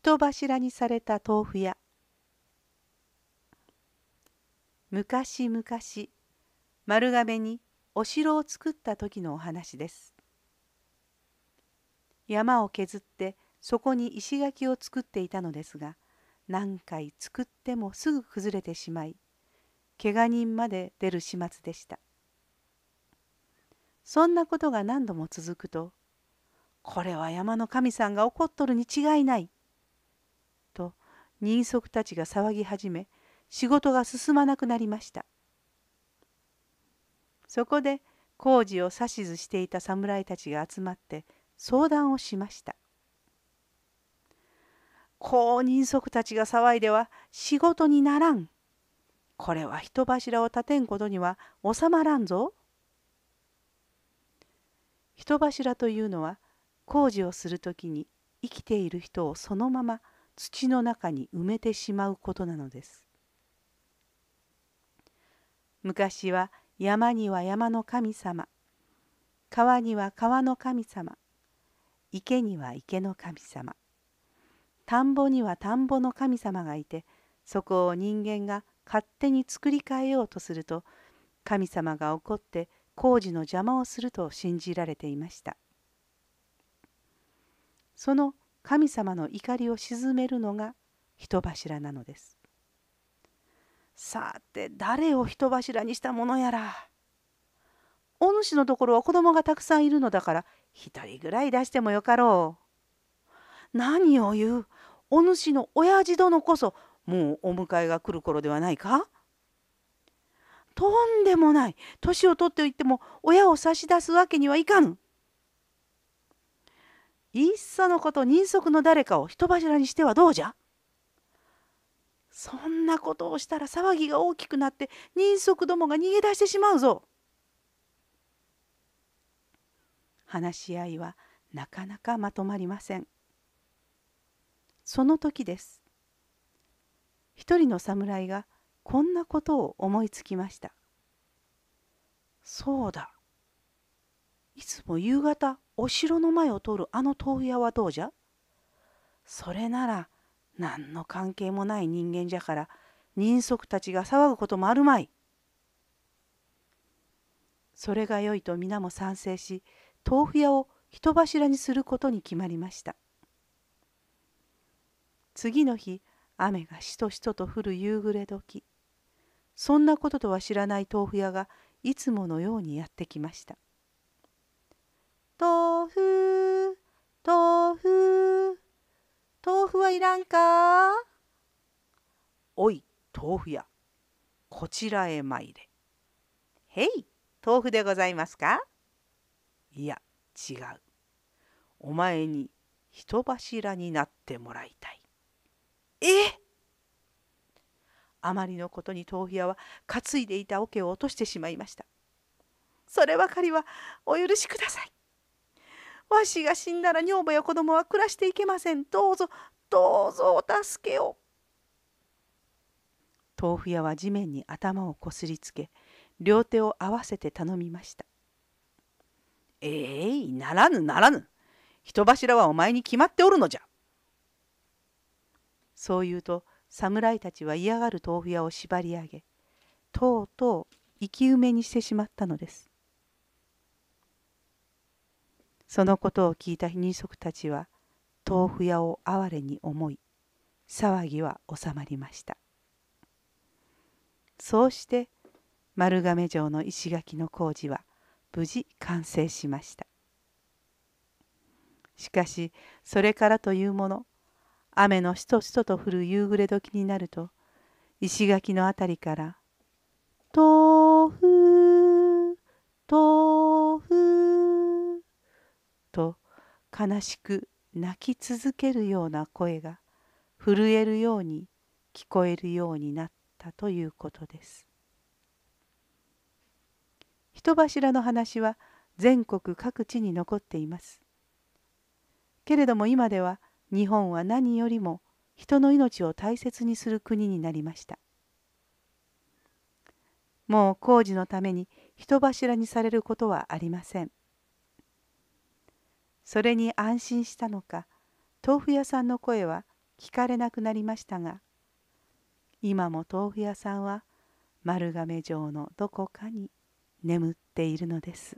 人柱にされた豆腐屋昔々丸亀にお城を作った時のお話です山を削ってそこに石垣を作っていたのですが何回作ってもすぐ崩れてしまいけが人まで出る始末でしたそんなことが何度も続くとこれは山の神さんが怒っとるに違いない人足たちが騒ぎ始め仕事が進まなくなりましたそこで工事を指図していた侍たちが集まって相談をしました「公人足たちが騒いでは仕事にならん」「これは人柱を立てんことには収まらんぞ」人柱というのは工事をするときに生きている人をそのまま土の中に埋めてしまうことなのです。昔は山には山の神様川には川の神様池には池の神様田んぼには田んぼの神様がいてそこを人間が勝手に作り変えようとすると神様が怒って工事の邪魔をすると信じられていましたその神様の怒りを鎮めるのが人柱なのです。さて誰を人柱にしたものやら。お主のところは子供がたくさんいるのだから一人ぐらい出してもよかろう。何を言うお主の親父殿こそもうお迎えが来る頃ではないかとんでもない年を取っておいても親を差し出すわけにはいかぬ。いっそのこと人足の誰かを人柱にしてはどうじゃそんなことをしたら騒ぎが大きくなって人足どもが逃げ出してしまうぞ。話し合いはなかなかまとまりません。その時です。一人の侍がこんなことを思いつきました。そうだ。いつも夕方お城の前を通るあの豆腐屋はどうじゃそれなら何の関係もない人間じゃから人足たちが騒ぐこともあるまい。それがよいと皆も賛成し豆腐屋を人柱にすることに決まりました次の日雨がしとしとと降る夕暮れ時そんなこととは知らない豆腐屋がいつものようにやってきました豆腐豆腐豆腐はいらんかおい豆腐屋こちらへ参れへい豆腐でございますかいや違うお前に人柱になってもらいたいえあまりのことに豆腐屋は担いでいた桶を落としてしまいましたそればかりはお許しくださいわしが死んだら女房や子供は暮らしていけませんどうぞどうぞお助けを」豆腐屋は地面に頭をこすりつけ両手を合わせて頼みました「ええいならぬならぬ人柱はお前に決まっておるのじゃ」そう言うと侍たちは嫌がる豆腐屋を縛り上げとうとう生き埋めにしてしまったのですそのことを聞いた人足たちは豆腐屋を哀れに思い騒ぎは収まりましたそうして丸亀城の石垣の工事は無事完成しましたしかしそれからというもの雨のしとしとと降る夕暮れ時になると石垣の辺りから「豆腐豆腐」と悲しく泣き続けるような声が震えるように聞こえるようになったということです。人柱の話は全国各地に残っています。けれども今では日本は何よりも人の命を大切にする国になりました。もう工事のために人柱にされることはありません。それに安心したのか豆腐屋さんの声は聞かれなくなりましたが今も豆腐屋さんは丸亀城のどこかに眠っているのです。